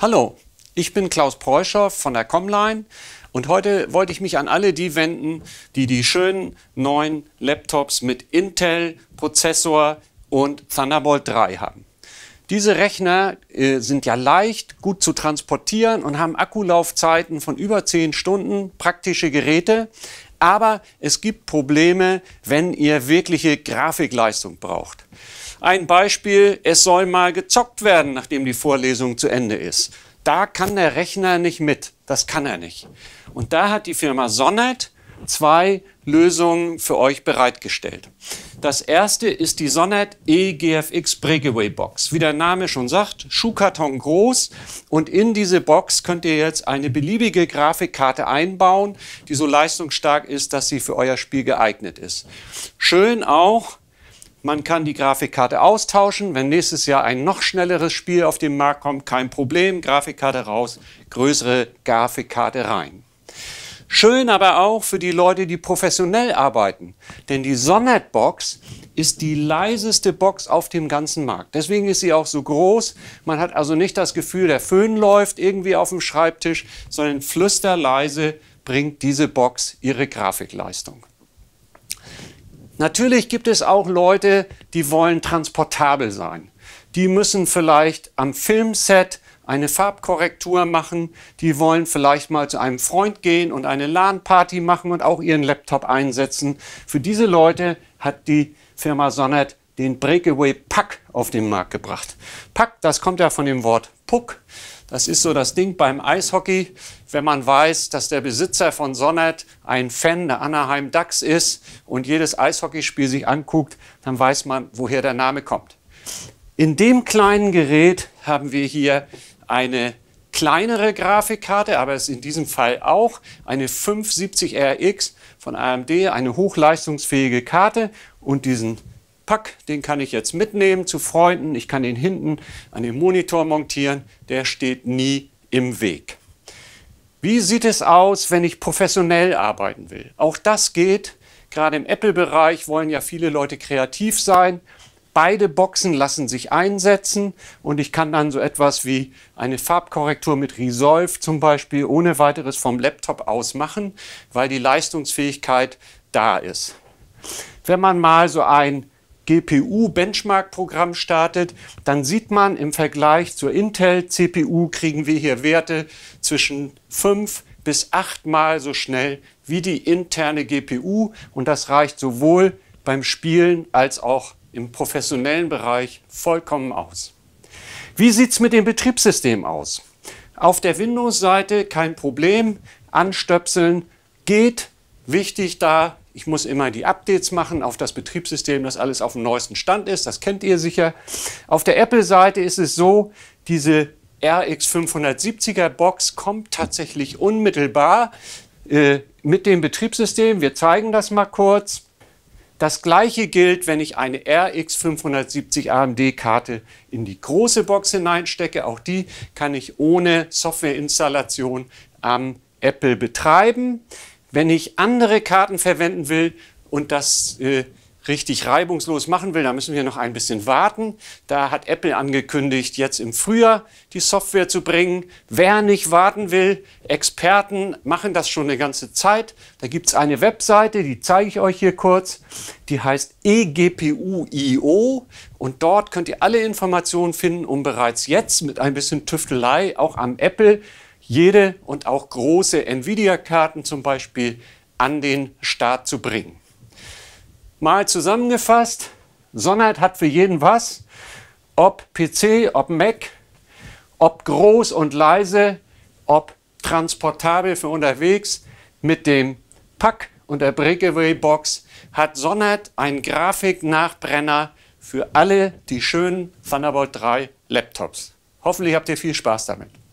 Hallo, ich bin Klaus Preuscher von der Comline und heute wollte ich mich an alle die wenden, die die schönen neuen Laptops mit Intel-Prozessor und Thunderbolt 3 haben. Diese Rechner äh, sind ja leicht, gut zu transportieren und haben Akkulaufzeiten von über 10 Stunden, praktische Geräte, aber es gibt Probleme, wenn ihr wirkliche Grafikleistung braucht. Ein Beispiel, es soll mal gezockt werden, nachdem die Vorlesung zu Ende ist. Da kann der Rechner nicht mit. Das kann er nicht. Und da hat die Firma Sonnet zwei Lösungen für euch bereitgestellt. Das erste ist die Sonnet EGFX Breakaway Box. Wie der Name schon sagt, Schuhkarton groß und in diese Box könnt ihr jetzt eine beliebige Grafikkarte einbauen, die so leistungsstark ist, dass sie für euer Spiel geeignet ist. Schön auch, man kann die Grafikkarte austauschen. Wenn nächstes Jahr ein noch schnelleres Spiel auf den Markt kommt, kein Problem. Grafikkarte raus, größere Grafikkarte rein. Schön aber auch für die Leute, die professionell arbeiten. Denn die Sonnet-Box ist die leiseste Box auf dem ganzen Markt. Deswegen ist sie auch so groß. Man hat also nicht das Gefühl, der Föhn läuft irgendwie auf dem Schreibtisch, sondern flüsterleise bringt diese Box ihre Grafikleistung. Natürlich gibt es auch Leute, die wollen transportabel sein. Die müssen vielleicht am Filmset eine Farbkorrektur machen, die wollen vielleicht mal zu einem Freund gehen und eine LAN-Party machen und auch ihren Laptop einsetzen. Für diese Leute hat die Firma Sonnet den Breakaway Pack auf den Markt gebracht. Pack, das kommt ja von dem Wort Puck. Das ist so das Ding beim Eishockey. Wenn man weiß, dass der Besitzer von Sonnert ein Fan der Anaheim Ducks ist und jedes Eishockeyspiel sich anguckt, dann weiß man, woher der Name kommt. In dem kleinen Gerät haben wir hier eine kleinere Grafikkarte, aber es ist in diesem Fall auch eine 570 RX von AMD, eine hochleistungsfähige Karte und diesen Pack, den kann ich jetzt mitnehmen zu Freunden, ich kann den hinten an den Monitor montieren, der steht nie im Weg. Wie sieht es aus, wenn ich professionell arbeiten will? Auch das geht. Gerade im Apple-Bereich wollen ja viele Leute kreativ sein Beide Boxen lassen sich einsetzen und ich kann dann so etwas wie eine Farbkorrektur mit Resolve zum Beispiel ohne weiteres vom Laptop aus machen, weil die Leistungsfähigkeit da ist. Wenn man mal so ein GPU-Benchmark-Programm startet, dann sieht man im Vergleich zur Intel-CPU kriegen wir hier Werte zwischen 5 bis 8 mal so schnell wie die interne GPU und das reicht sowohl beim Spielen als auch im professionellen Bereich vollkommen aus. Wie sieht es mit dem Betriebssystem aus? Auf der Windows-Seite kein Problem, anstöpseln geht. Wichtig da, ich muss immer die Updates machen auf das Betriebssystem, dass alles auf dem neuesten Stand ist, das kennt ihr sicher. Auf der Apple-Seite ist es so, diese RX 570er Box kommt tatsächlich unmittelbar äh, mit dem Betriebssystem. Wir zeigen das mal kurz. Das gleiche gilt, wenn ich eine RX 570 AMD-Karte in die große Box hineinstecke. Auch die kann ich ohne Softwareinstallation am Apple betreiben. Wenn ich andere Karten verwenden will und das äh, richtig reibungslos machen will, da müssen wir noch ein bisschen warten. Da hat Apple angekündigt, jetzt im Frühjahr die Software zu bringen. Wer nicht warten will, Experten machen das schon eine ganze Zeit. Da gibt es eine Webseite, die zeige ich euch hier kurz. Die heißt egpu.io und dort könnt ihr alle Informationen finden, um bereits jetzt mit ein bisschen Tüftelei auch am Apple jede und auch große Nvidia-Karten zum Beispiel an den Start zu bringen. Mal zusammengefasst, Sonnet hat für jeden was, ob PC, ob Mac, ob groß und leise, ob transportabel für unterwegs mit dem Pack und der Breakaway Box hat Sonnet einen Grafiknachbrenner für alle die schönen Thunderbolt 3 Laptops. Hoffentlich habt ihr viel Spaß damit.